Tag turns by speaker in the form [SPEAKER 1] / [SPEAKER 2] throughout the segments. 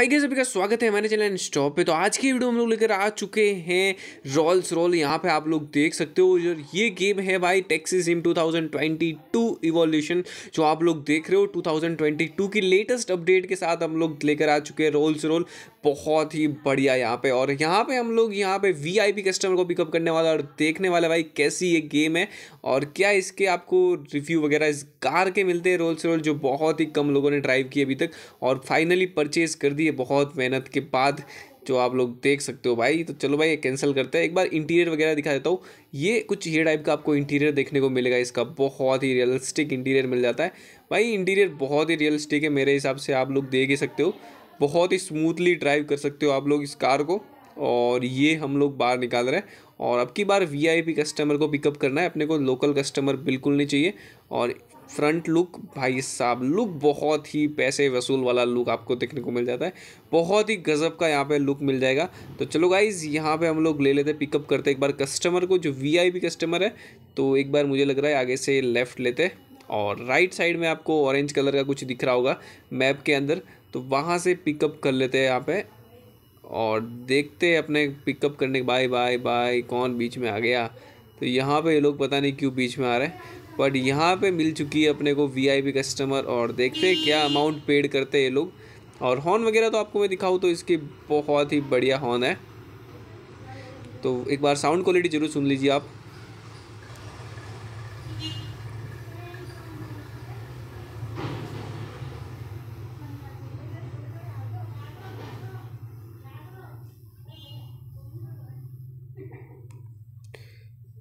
[SPEAKER 1] hi guys सभी का स्वागत है हमारे चैनल स्टॉप पे तो आज की वीडियो हम लोग लेकर आ चुके हैं रॉल्स रॉल यहाँ पे आप लोग देख सकते हो जो ये गेम है भाई टेक्सी सिम 2022 इवोल्यूशन जो आप लोग देख रहे हो 2022 की लेटेस्ट अपडेट के साथ हम लोग लेकर आ चुके हैं रॉल्स रॉल बहुत ही बढ़िया यहाँ पे और यहाँ पे हम लोग यहाँ पे वीआईपी कस्टमर को पिकअप करने वाला और देखने वाला भाई कैसी ये गेम है और क्या इसके आपको रिव्यू वगैरह इस कार के मिलते हैं रोल्स रोल जो बहुत ही कम लोगों ने ड्राइव किए अभी तक और फाइनली परचेज़ कर दी है बहुत मेहनत के बाद जो आप लोग देख सकते हो भाई तो चलो भाई ये कैंसिल करते हैं एक बार इंटीरियर वगैरह दिखा देता हूँ ये कुछ ये टाइप का आपको इंटीरियर देखने को मिलेगा इसका बहुत ही रियलिस्टिक इंटीरियर मिल जाता है भाई इंटीरियर बहुत ही रियलिस्टिक है मेरे हिसाब से आप लोग देख ही सकते हो बहुत ही स्मूथली ड्राइव कर सकते हो आप लोग इस कार को और ये हम लोग बाहर निकाल रहे हैं और अब की बार वीआईपी कस्टमर को पिकअप करना है अपने को लोकल कस्टमर बिल्कुल नहीं चाहिए और फ्रंट लुक भाई साहब लुक बहुत ही पैसे वसूल वाला लुक आपको देखने को मिल जाता है बहुत ही गज़ब का यहाँ पे लुक मिल जाएगा तो चलो गाइज यहाँ पे हम लोग ले लेते पिकअप करते एक बार कस्टमर को जो वीआईपी कस्टमर है तो एक बार मुझे लग रहा है आगे से लेफ़्ट लेते और राइट साइड में आपको ऑरेंज कलर का कुछ दिख रहा होगा मैप के अंदर तो वहाँ से पिकअप कर लेते हैं यहाँ पे और देखते हैं अपने पिकअप करने के बाय बाय बाय कौन बीच में आ गया तो यहाँ पे ये लोग पता नहीं क्यों बीच में आ रहे हैं बट यहाँ पे मिल चुकी है अपने को वीआईपी कस्टमर और देखते हैं क्या अमाउंट पेड करते हैं ये लोग और हॉर्न वगैरह तो आपको मैं दिखाऊँ तो इसकी बहुत ही बढ़िया हॉर्न है तो एक बार साउंड क्वालिटी ज़रूर सुन लीजिए आप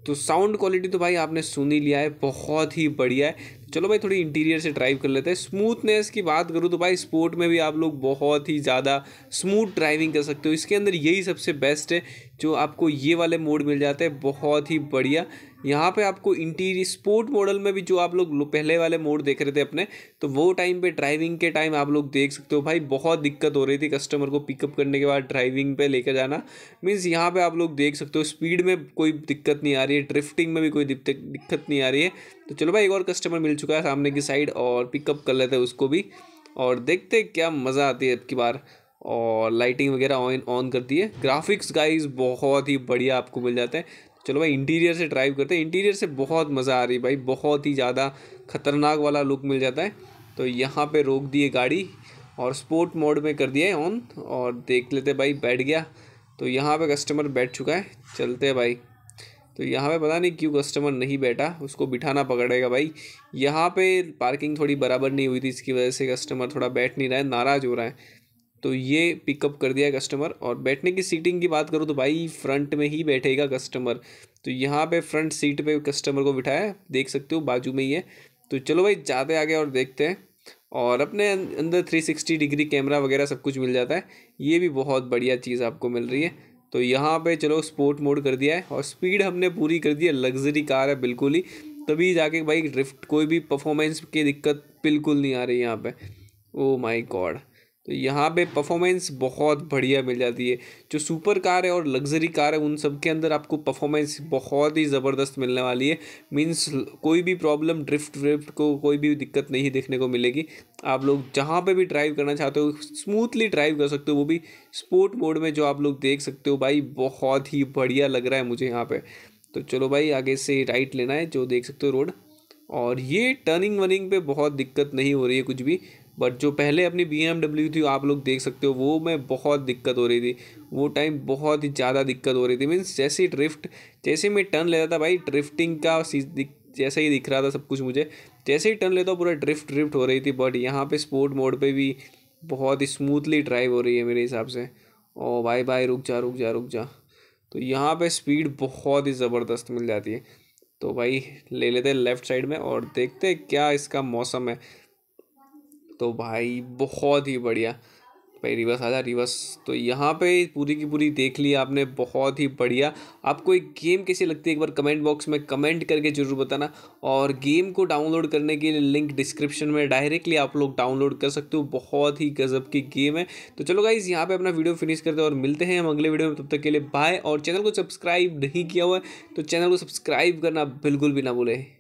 [SPEAKER 1] तो साउंड क्वालिटी तो भाई आपने सुन ही लिया है बहुत ही बढ़िया है चलो भाई थोड़ी इंटीरियर से ड्राइव कर लेते हैं स्मूथनेस की बात करूँ तो भाई स्पोर्ट में भी आप लोग बहुत ही ज़्यादा स्मूथ ड्राइविंग कर सकते हो इसके अंदर यही सबसे बेस्ट है जो आपको ये वाले मोड मिल जाते हैं बहुत ही बढ़िया यहाँ पे आपको इंटीरियर स्पोर्ट मॉडल में भी जो आप लोग पहले वाले मोड देख रहे थे अपने तो वो टाइम पे ड्राइविंग के टाइम आप लोग देख सकते हो भाई बहुत दिक्कत हो रही थी कस्टमर को पिकअप करने के बाद ड्राइविंग पे लेकर जाना मीन्स यहाँ पे आप लोग देख सकते हो स्पीड में कोई दिक्कत नहीं आ रही है ड्रिफ्टिंग में भी कोई दिक्कत नहीं आ रही है तो चलो भाई एक और कस्टमर मिल चुका है सामने की साइड और पिकअप कर लेते हैं उसको भी और देखते क्या मज़ा आती है अब की बार और लाइटिंग वगैरह ऑन ऑन कर दिए है ग्राफिक्स गाइज बहुत ही बढ़िया आपको मिल जाते हैं चलो भाई इंटीरियर से ड्राइव करते हैं इंटीरियर से बहुत मज़ा आ रही है भाई बहुत ही ज़्यादा खतरनाक वाला लुक मिल जाता है तो यहाँ पे रोक दिए गाड़ी और स्पोर्ट मोड में कर दिया है ऑन और देख लेते भाई बैठ गया तो यहाँ पे कस्टमर बैठ चुका है चलते भाई तो यहाँ पे पता नहीं क्यों कस्टमर नहीं बैठा उसको बिठाना पकड़ेगा भाई यहाँ पर पार्किंग थोड़ी बराबर नहीं हुई थी इसकी वजह से कस्टमर थोड़ा बैठ नहीं रहा है नाराज़ हो रहा है तो ये पिकअप कर दिया कस्टमर और बैठने की सीटिंग की बात करूँ तो भाई फ्रंट में ही बैठेगा कस्टमर तो यहाँ पे फ्रंट सीट पे कस्टमर को बिठाया देख सकते हो बाजू में ही है तो चलो भाई जाते आगे और देखते हैं और अपने अं-, अंदर थ्री सिक्सटी डिग्री कैमरा वगैरह सब कुछ मिल जाता है ये भी बहुत बढ़िया चीज़ आपको मिल रही है तो यहाँ पर चलो स्पोर्ट मोड कर दिया है और स्पीड हमने पूरी कर दी है लग्जरी कार है बिल्कुल ही तभी जाके भाई ड्रिफ्ट कोई भी परफॉर्मेंस की दिक्कत बिल्कुल नहीं आ रही यहाँ पर ओ माई गॉड तो यहाँ पे परफॉर्मेंस बहुत बढ़िया मिल जाती है जो सुपर कार है और लग्जरी कार है उन सब के अंदर आपको परफॉर्मेंस बहुत ही ज़बरदस्त मिलने वाली है मीन्स कोई भी प्रॉब्लम ड्रिफ्ट व्रिफ्ट को कोई भी दिक्कत नहीं देखने को मिलेगी आप लोग जहाँ पे भी ड्राइव करना चाहते हो स्मूथली ड्राइव कर सकते हो वो भी स्पोर्ट मोड में जो आप लोग देख सकते हो भाई बहुत ही बढ़िया लग रहा है मुझे यहाँ पर तो चलो भाई आगे से राइट लेना है जो देख सकते हो रोड और ये टर्निंग वर्निंग पे बहुत दिक्कत नहीं हो रही है कुछ भी बट जो पहले अपनी बी थी आप लोग देख सकते हो वो में बहुत दिक्कत हो रही थी वो टाइम बहुत ही ज़्यादा दिक्कत हो रही थी मीन्स जैसे ड्रिफ्ट जैसे मैं टर्न लेता था भाई ड्रिफ्टिंग का जैसा ही दिख रहा था सब कुछ मुझे जैसे ही टर्न लेता हूँ पूरा ड्रिफ्ट ड्रिफ्ट हो रही थी बट यहाँ पे स्पोर्ट मोड पे भी बहुत ही स्मूथली ड्राइव हो रही है मेरे हिसाब से ओ भाई भाई रुक जा रुक जा रुक जा तो यहाँ पे स्पीड बहुत ही ज़बरदस्त मिल जाती है तो भाई ले लेते हैं लेफ़्ट साइड में और देखते हैं क्या इसका मौसम है तो भाई बहुत ही बढ़िया भाई रिवर्स आ जा रिवर्स तो यहाँ पे पूरी की पूरी देख ली आपने बहुत ही बढ़िया आपको एक गेम कैसी लगती है एक बार कमेंट बॉक्स में कमेंट करके जरूर बताना और गेम को डाउनलोड करने के लिए लिंक डिस्क्रिप्शन में डायरेक्टली आप लोग डाउनलोड कर सकते हो बहुत ही गजब की गेम है तो चलो गाइज यहाँ पर अपना वीडियो फिनिश करते हैं और मिलते हैं हम अगले वीडियो में तब तक के लिए बाय और चैनल को सब्सक्राइब नहीं किया हुआ है तो चैनल को सब्सक्राइब करना बिल्कुल भी ना भूलें